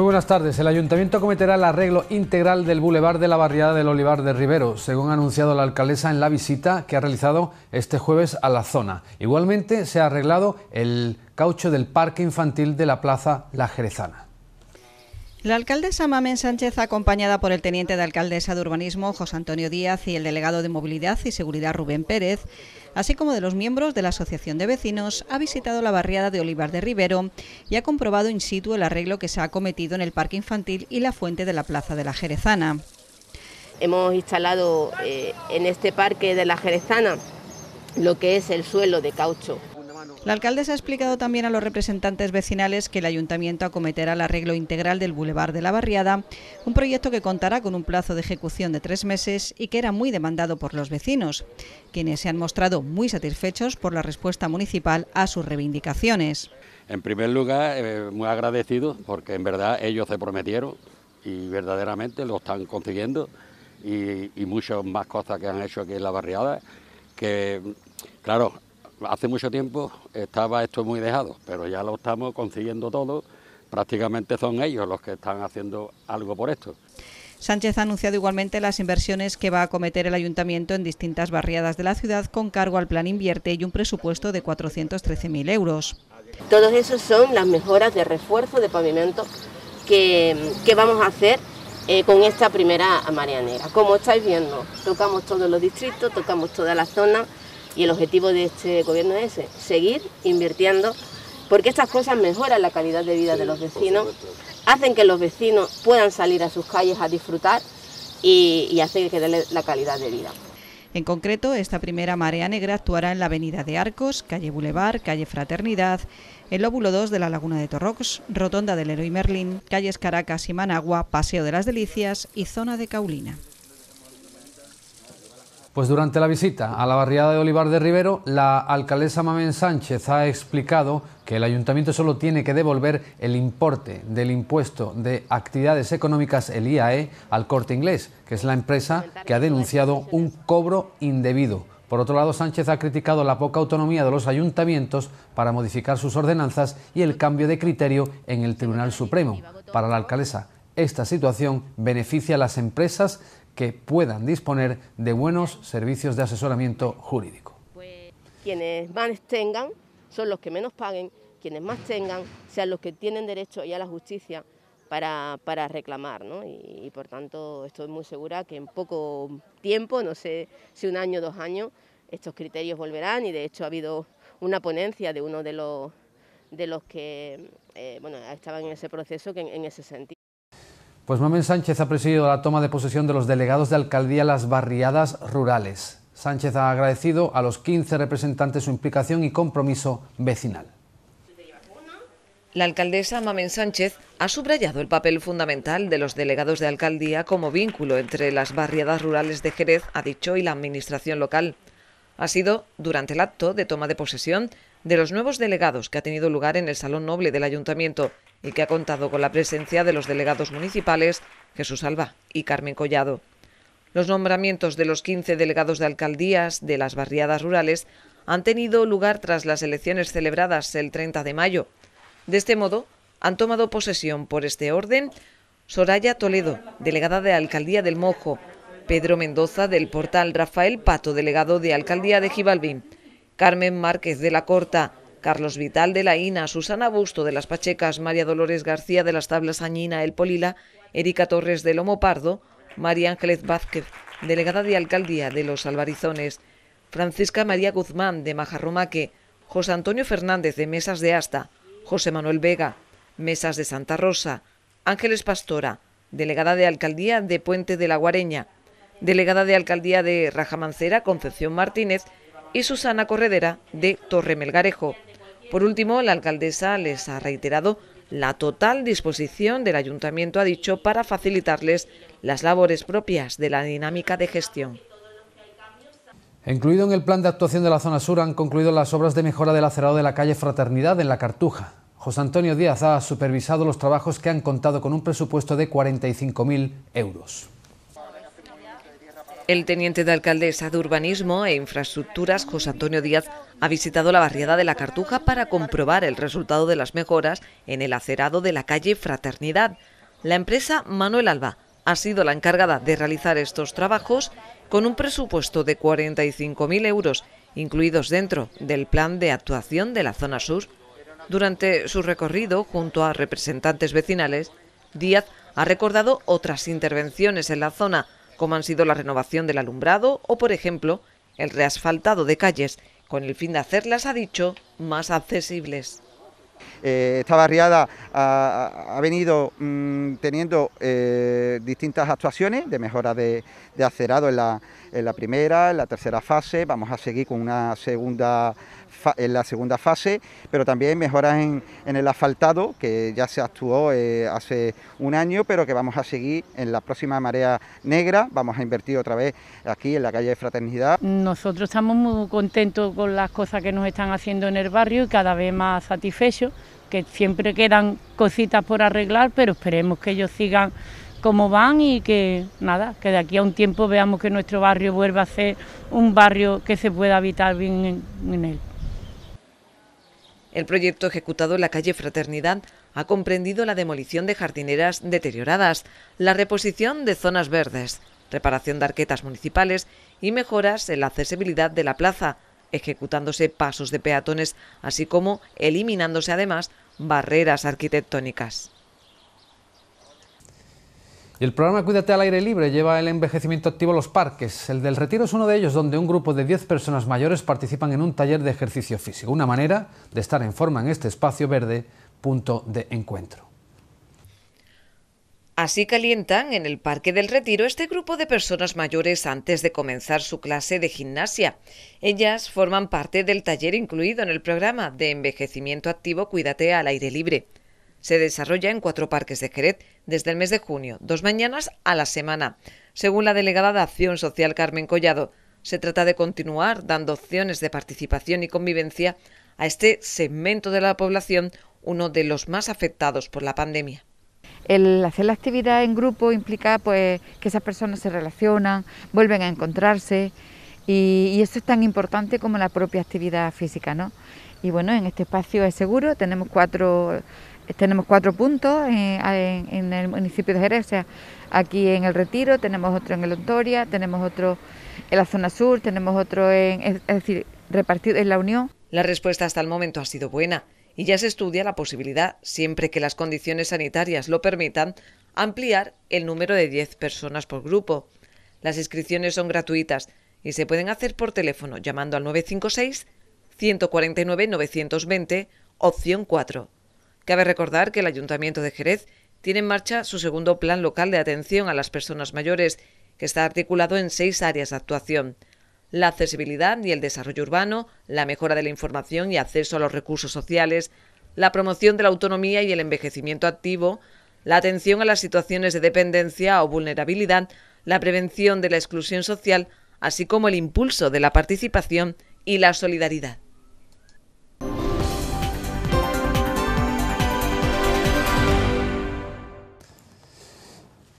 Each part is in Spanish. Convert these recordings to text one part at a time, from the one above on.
Muy buenas tardes. El ayuntamiento cometerá el arreglo integral del bulevar de la barriada del Olivar de Rivero, según ha anunciado la alcaldesa en la visita que ha realizado este jueves a la zona. Igualmente se ha arreglado el caucho del parque infantil de la plaza La Jerezana. La alcaldesa Mamen Sánchez, acompañada por el teniente de alcaldesa de urbanismo José Antonio Díaz y el delegado de movilidad y seguridad Rubén Pérez, así como de los miembros de la Asociación de Vecinos, ha visitado la barriada de Olivar de Rivero y ha comprobado in situ el arreglo que se ha cometido en el parque infantil y la fuente de la Plaza de la Jerezana. Hemos instalado eh, en este parque de la Jerezana lo que es el suelo de caucho la alcaldesa ha explicado también a los representantes vecinales que el ayuntamiento acometerá el arreglo integral del Boulevard de la Barriada, un proyecto que contará con un plazo de ejecución de tres meses y que era muy demandado por los vecinos, quienes se han mostrado muy satisfechos por la respuesta municipal a sus reivindicaciones. En primer lugar, eh, muy agradecido porque en verdad ellos se prometieron y verdaderamente lo están consiguiendo y, y muchas más cosas que han hecho aquí en la barriada que, claro, hace mucho tiempo estaba esto muy dejado, pero ya lo estamos consiguiendo todo. Prácticamente son ellos los que están haciendo algo por esto. Sánchez ha anunciado igualmente las inversiones que va a acometer el ayuntamiento en distintas barriadas de la ciudad con cargo al plan Invierte y un presupuesto de 413.000 euros. Todos esos son las mejoras de refuerzo de pavimento que, que vamos a hacer eh, con esta primera marianera... Como estáis viendo, tocamos todos los distritos, tocamos toda la zona. Y el objetivo de este gobierno es ese, seguir invirtiendo, porque estas cosas mejoran la calidad de vida de los vecinos, hacen que los vecinos puedan salir a sus calles a disfrutar y, y hacen que la calidad de vida. En concreto, esta primera marea negra actuará en la Avenida de Arcos, Calle Boulevard, Calle Fraternidad, el lóbulo 2 de la Laguna de Torrox, Rotonda del Héroe Merlín, calles Caracas y Managua, Paseo de las Delicias y zona de Caulina. Pues durante la visita a la barriada de Olivar de Rivero, la alcaldesa Mamén Sánchez ha explicado que el ayuntamiento solo tiene que devolver el importe del impuesto de actividades económicas, el IAE, al corte inglés, que es la empresa que ha denunciado un cobro indebido. Por otro lado, Sánchez ha criticado la poca autonomía de los ayuntamientos para modificar sus ordenanzas y el cambio de criterio en el Tribunal Supremo. Para la alcaldesa, esta situación beneficia a las empresas que puedan disponer de buenos servicios de asesoramiento jurídico. Pues, quienes más tengan son los que menos paguen, quienes más tengan sean los que tienen derecho y a la justicia para, reclamar. ¿no? Y, por tanto estoy muy segura que en poco tiempo, no sé si un año o dos años, estos criterios volverán y de hecho ha habido una ponencia de uno de los de los que eh, bueno, estaban en ese proceso que en ese sentido. Pues Mamen Sánchez ha presidido la toma de posesión de los delegados de alcaldía las barriadas rurales. Sánchez ha agradecido a los 15 representantes su implicación y compromiso vecinal. La alcaldesa Mamen Sánchez ha subrayado el papel fundamental de los delegados de alcaldía como vínculo entre las barriadas rurales de Jerez, ha dicho, y la administración local. Ha sido durante el acto de toma de posesión de los nuevos delegados que ha tenido lugar en el Salón Noble del Ayuntamiento y que ha contado con la presencia de los delegados municipales Jesús Alba y Carmen Collado. Los nombramientos de los 15 delegados de alcaldías de las barriadas rurales han tenido lugar tras las elecciones celebradas el 30 de mayo. De este modo, han tomado posesión por este orden Soraya Toledo, delegada de Alcaldía del Mojo, Pedro Mendoza del Portal, Rafael Pato, delegado de Alcaldía de Gibalbín, Carmen Márquez de la Corta, Carlos Vital de la INA, Susana Busto de las Pachecas, María Dolores García de las Tablas Añina El Polila, Erika Torres de Lomo Pardo, María Ángeles Vázquez, delegada de Alcaldía de Los Albarizones, Francisca María Guzmán de Majarromaque, José Antonio Fernández de Mesas de Asta, José Manuel Vega, Mesas de Santa Rosa, Ángeles Pastora, delegada de Alcaldía de Puente de la Guareña, delegada de Alcaldía de Rajamancera, Concepción Martínez, y Susana Corredera de Torre Melgarejo. Por último, la alcaldesa les ha reiterado la total disposición del ayuntamiento, ha dicho, para facilitarles las labores propias de la dinámica de gestión. Incluido en el plan de actuación de la zona sur han concluido las obras de mejora del acerado de la calle Fraternidad en La Cartuja. José Antonio Díaz ha supervisado los trabajos que han contado con un presupuesto de 45.000 euros. El teniente de alcaldesa de Urbanismo e Infraestructuras, José Antonio Díaz, ha visitado la barriada de La Cartuja para comprobar el resultado de las mejoras en el acerado de la calle Fraternidad. La empresa Manuel Alba ha sido la encargada de realizar estos trabajos con un presupuesto de 45.000 euros, incluidos dentro del plan de actuación de la zona sur. Durante su recorrido, junto a representantes vecinales, Díaz ha recordado otras intervenciones en la zona, como han sido la renovación del alumbrado o, por ejemplo, el reasfaltado de calles, con el fin de hacerlas, ha dicho, más accesibles. Eh, barriada ha, venido mm, teniendo eh, distintas actuaciones de mejora de, acerado en la, primera, en la tercera fase, vamos a seguir con una segunda en la segunda fase, pero también mejoras en, el asfaltado, que ya se actuó eh, hace un año, pero que vamos a seguir en la próxima marea negra, vamos a invertir otra vez aquí en la calle de Fraternidad. Nosotros estamos muy contentos con las cosas que nos están haciendo en el barrio y cada vez más satisfechos que siempre quedan cositas por arreglar, pero esperemos que ellos sigan como van y que nada, que de aquí a un tiempo veamos que nuestro barrio vuelva a ser un barrio que se pueda habitar bien en, en él. El proyecto ejecutado en la calle Fraternidad ha comprendido la demolición de jardineras deterioradas, la reposición de zonas verdes, reparación de arquetas municipales y mejoras en la accesibilidad de la plaza, ejecutándose pasos de peatones, así como eliminándose además barreras arquitectónicas. Y el programa Cuídate al aire libre lleva el envejecimiento activo a los parques. El del retiro es uno de ellos donde un grupo de 10 personas mayores participan en un taller de ejercicio físico, una manera de estar en forma en este espacio verde, punto de encuentro. Así calientan en el Parque del Retiro este grupo de personas mayores antes de comenzar su clase de gimnasia. Ellas forman parte del taller incluido en el programa de envejecimiento activo Cuídate al aire libre. Se desarrolla en cuatro parques de Jerez desde el mes de junio, dos mañanas a la semana. Según la delegada de Acción Social Carmen Collado, se trata de continuar dando opciones de participación y convivencia a este segmento de la población, uno de los más afectados por la pandemia el hacer la actividad en grupo implica pues que esas personas se relacionan, vuelven a encontrarse y, eso es tan importante como la propia actividad física, ¿no? Y bueno, en este espacio es seguro, tenemos cuatro tenemos cuatro puntos eh, en, el municipio de Jerez, o sea, aquí en el Retiro, tenemos otro en el Ontoria, tenemos otro en la zona sur, tenemos otro en, es decir, repartido en la Unión. La respuesta hasta el momento ha sido buena y ya se estudia la posibilidad, siempre que las condiciones sanitarias lo permitan, ampliar el número de 10 personas por grupo. Las inscripciones son gratuitas y se pueden hacer por teléfono llamando al 956 149 920 opción 4. Cabe recordar que el Ayuntamiento de Jerez tiene en marcha su segundo plan local de atención a las personas mayores, que está articulado en seis áreas de actuación la accesibilidad y el desarrollo urbano, la mejora de la información y acceso a los recursos sociales, la promoción de la autonomía y el envejecimiento activo, la atención a las situaciones de dependencia o vulnerabilidad, la prevención de la exclusión social, así como el impulso de la participación y la solidaridad.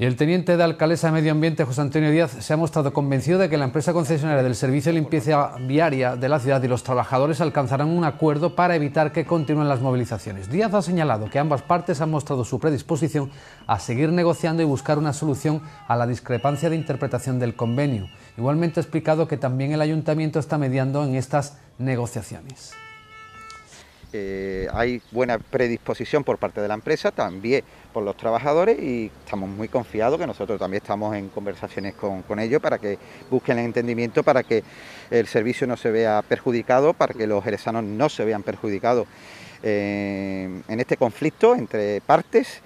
Y el teniente de alcaldesa de Medio Ambiente, José Antonio Díaz, se ha mostrado convencido de que la empresa concesionaria del servicio de limpieza viaria de la ciudad y los trabajadores alcanzarán un acuerdo para evitar que continúen las movilizaciones. Díaz ha señalado que ambas partes han mostrado su predisposición a seguir negociando y buscar una solución a la discrepancia de interpretación del convenio. Igualmente ha explicado que también el ayuntamiento está mediando en estas negociaciones. Eh, hay buena predisposición por parte de la empresa, también por los trabajadores y estamos muy confiados que nosotros también estamos en conversaciones con, ellos para que busquen el entendimiento, para que el servicio no se vea perjudicado, para que los heresanos no se vean perjudicados eh, en este conflicto entre partes.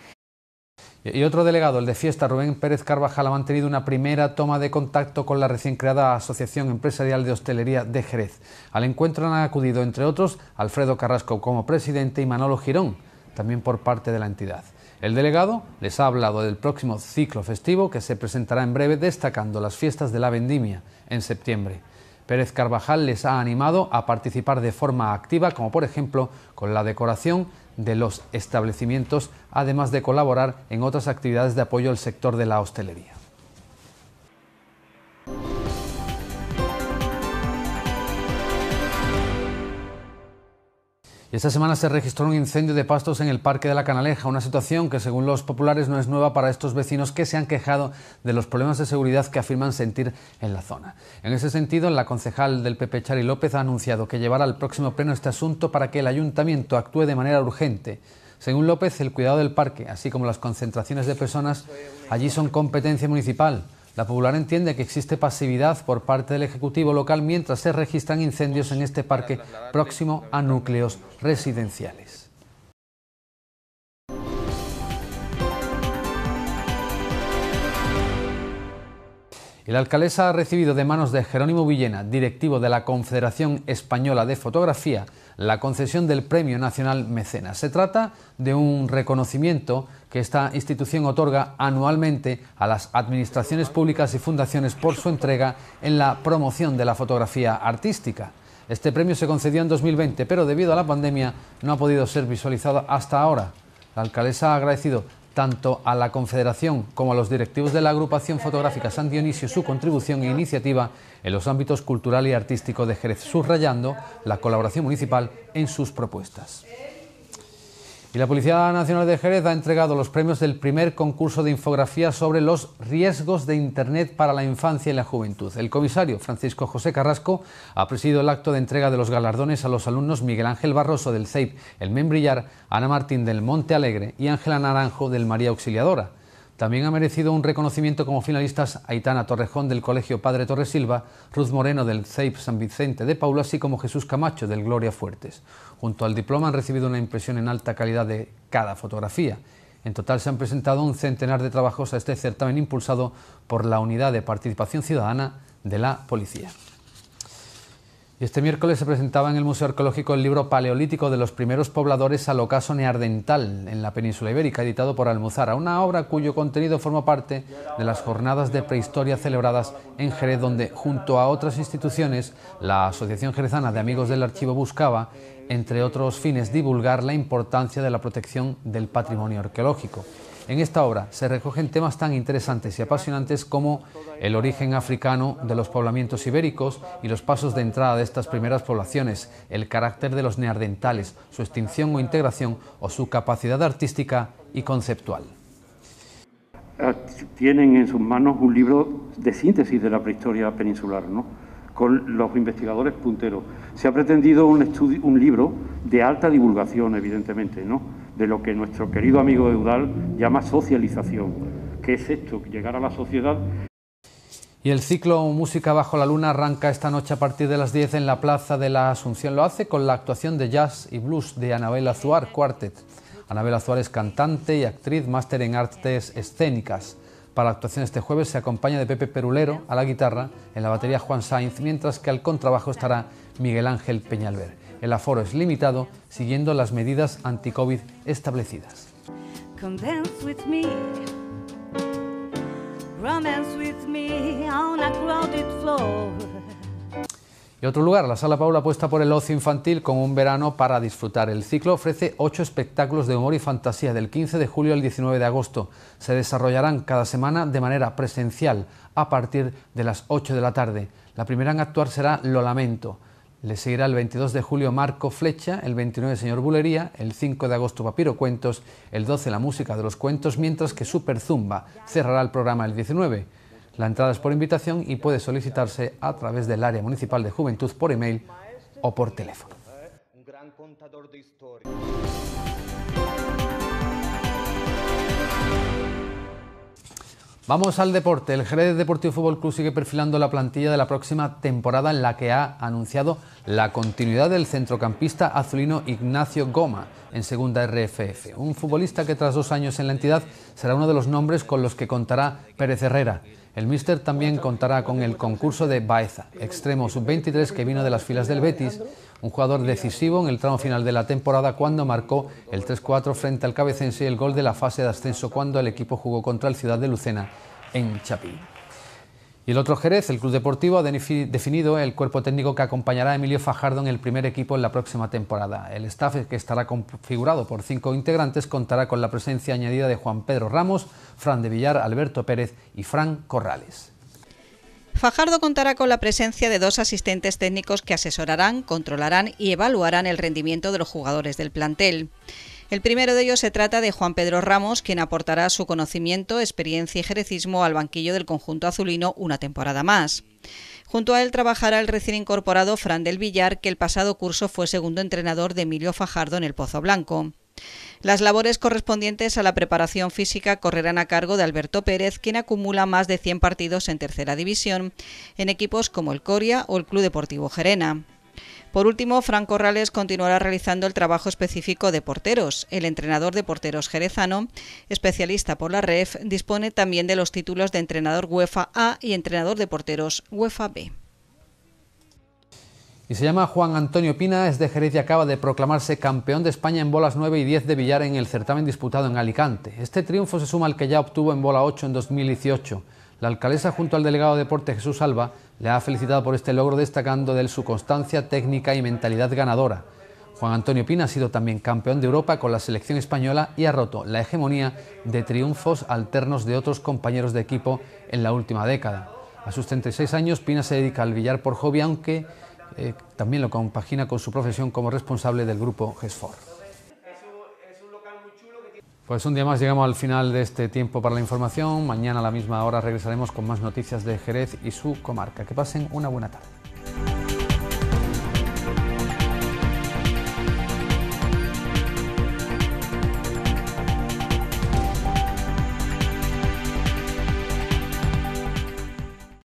Y otro delegado, el de Fiesta, Rubén Pérez Carvajal, ha mantenido una primera toma de contacto con la recién creada Asociación Empresarial de Hostelería de Jerez. Al encuentro han acudido, entre otros, Alfredo Carrasco como presidente y Manolo Girón, también por parte de la entidad. El delegado les ha hablado del próximo ciclo festivo que se presentará en breve, destacando las fiestas de la vendimia en septiembre. Pérez Carvajal les ha animado a participar de forma activa, como por ejemplo con la decoración de los establecimientos, además de colaborar en otras actividades de apoyo al sector de la hostelería. Esta semana se registró un incendio de pastos en el Parque de la Canaleja, una situación que según los populares no es nueva para estos vecinos que se han quejado de los problemas de seguridad que afirman sentir en la zona. En ese sentido, la concejal del PP Chari López ha anunciado que llevará al próximo pleno este asunto para que el ayuntamiento actúe de manera urgente. Según López, el cuidado del parque, así como las concentraciones de personas, allí son competencia municipal. La popular entiende que existe pasividad por parte del Ejecutivo local mientras se registran incendios en este parque próximo a núcleos residenciales. El la alcaldesa ha recibido de manos de Jerónimo Villena, directivo de la Confederación Española de Fotografía, la concesión del Premio Nacional Mecenas. Se trata de un reconocimiento que esta institución otorga anualmente a las administraciones públicas y fundaciones por su entrega en la promoción de la fotografía artística. Este premio se concedió en 2020, pero debido a la pandemia no ha podido ser visualizado hasta ahora. La alcaldesa ha agradecido tanto a la Confederación como a los directivos de la agrupación fotográfica San Dionisio su contribución e iniciativa en los ámbitos cultural y artístico de Jerez, subrayando la colaboración municipal en sus propuestas. Y la Policía Nacional de Jerez ha entregado los premios del primer concurso de infografía sobre los riesgos de Internet para la infancia y la juventud. El comisario Francisco José Carrasco ha presidido el acto de entrega de los galardones a los alumnos Miguel Ángel Barroso del CEIP, El Membrillar, Ana Martín del Monte Alegre y Ángela Naranjo del María Auxiliadora. También ha merecido un reconocimiento como finalistas Aitana Torrejón del Colegio Padre Torres Silva, Ruth Moreno del CEIP San Vicente de Paula, así como Jesús Camacho del Gloria Fuertes. Junto al diploma han recibido una impresión en alta calidad de cada fotografía. En total se han presentado un centenar de trabajos a este certamen impulsado por la Unidad de Participación Ciudadana de la Policía. Este miércoles se presentaba en el Museo Arqueológico el libro paleolítico de los primeros pobladores al ocaso neardental en la península ibérica, editado por Almuzara, una obra cuyo contenido forma parte de las jornadas de prehistoria celebradas en Jerez, donde, junto a otras instituciones, la Asociación Jerezana de Amigos del Archivo buscaba, entre otros fines, divulgar la importancia de la protección del patrimonio arqueológico. En esta obra se recogen temas tan interesantes y apasionantes como el origen africano de los poblamientos ibéricos y los pasos de entrada de estas primeras poblaciones, el carácter de los neandertales, su extinción o integración o su capacidad artística y conceptual. Ah, tienen en sus manos un libro de síntesis de la prehistoria peninsular, ¿no? con los investigadores punteros. Se ha pretendido un, estudio, un libro de alta divulgación, evidentemente, ¿no? de lo que nuestro querido amigo Eudal llama socialización. ...que es esto? Llegar a la sociedad y el ciclo Música bajo la luna arranca esta noche a partir de las 10 en la Plaza de la Asunción. Lo hace con la actuación de jazz y blues de Anabel Azuar Quartet. Anabel Azuar es cantante y actriz, máster en artes escénicas. Para la actuación este jueves se acompaña de Pepe Perulero a la guitarra, en la batería Juan Sainz, mientras que al contrabajo estará Miguel Ángel Peñalver. El aforo es limitado, siguiendo las medidas anti-COVID establecidas. Romance me Y otro lugar, la Sala Paula puesta por el ocio infantil con un verano para disfrutar. El ciclo ofrece ocho espectáculos de humor y fantasía del 15 de julio al 19 de agosto. Se desarrollarán cada semana de manera presencial a partir de las 8 de la tarde. La primera en actuar será Lo Lamento. Le seguirá el 22 de julio Marco Flecha, el 29 Señor Bulería, el 5 de agosto Papiro Cuentos, el 12 la música de los cuentos, mientras que Super Zumba cerrará el programa el 19. La entrada es por invitación y puede solicitarse a través del área municipal de juventud por email o por teléfono. Vamos al deporte. El Jerez Deportivo Fútbol Club sigue perfilando la plantilla de la próxima temporada en la que ha anunciado la continuidad del centrocampista azulino Ignacio Goma en segunda RFF, un futbolista que tras dos años en la entidad será uno de los nombres con los que contará Pérez Herrera. El míster también contará con el concurso de Baeza, extremo sub-23 que vino de las filas del Betis, un jugador decisivo en el tramo final de la temporada cuando marcó el 3-4 frente al cabecense y el gol de la fase de ascenso cuando el equipo jugó contra el Ciudad de Lucena en Chapí. Y el otro Jerez, el Club Deportivo, ha definido el cuerpo técnico que acompañará a Emilio Fajardo en el primer equipo en la próxima temporada. El staff, que estará configurado por cinco integrantes, contará con la presencia añadida de Juan Pedro Ramos, Fran de Villar, Alberto Pérez y Fran Corrales. Fajardo contará con la presencia de dos asistentes técnicos que asesorarán, controlarán y evaluarán el rendimiento de los jugadores del plantel. El primero de ellos se trata de Juan Pedro Ramos, quien aportará su conocimiento, experiencia y jerecismo al banquillo del conjunto azulino una temporada más. Junto a él trabajará el recién incorporado Fran del Villar, que el pasado curso fue segundo entrenador de Emilio Fajardo en el Pozo Blanco. Las labores correspondientes a la preparación física correrán a cargo de Alberto Pérez, quien acumula más de 100 partidos en tercera división, en equipos como el Coria o el Club Deportivo Gerena. Por último, Franco Corrales continuará realizando el trabajo específico de porteros. El entrenador de porteros jerezano, especialista por la REF, dispone también de los títulos de entrenador UEFA A y entrenador de porteros UEFA B. Y se llama Juan Antonio Pina, es de Jerez y acaba de proclamarse campeón de España en bolas 9 y 10 de billar en el certamen disputado en Alicante. Este triunfo se suma al que ya obtuvo en bola 8 en 2018. La alcaldesa junto al delegado de deporte Jesús Alba le ha felicitado por este logro destacando de él su constancia técnica y mentalidad ganadora. Juan Antonio Pina ha sido también campeón de Europa con la selección española y ha roto la hegemonía de triunfos alternos de otros compañeros de equipo en la última década. A sus 36 años, Pina se dedica al billar por hobby, aunque eh, también lo compagina con su profesión como responsable del grupo GESFOR. Pues un día más llegamos al final de este tiempo para la información. Mañana a la misma hora regresaremos con más noticias de Jerez y su comarca. Que pasen una buena tarde.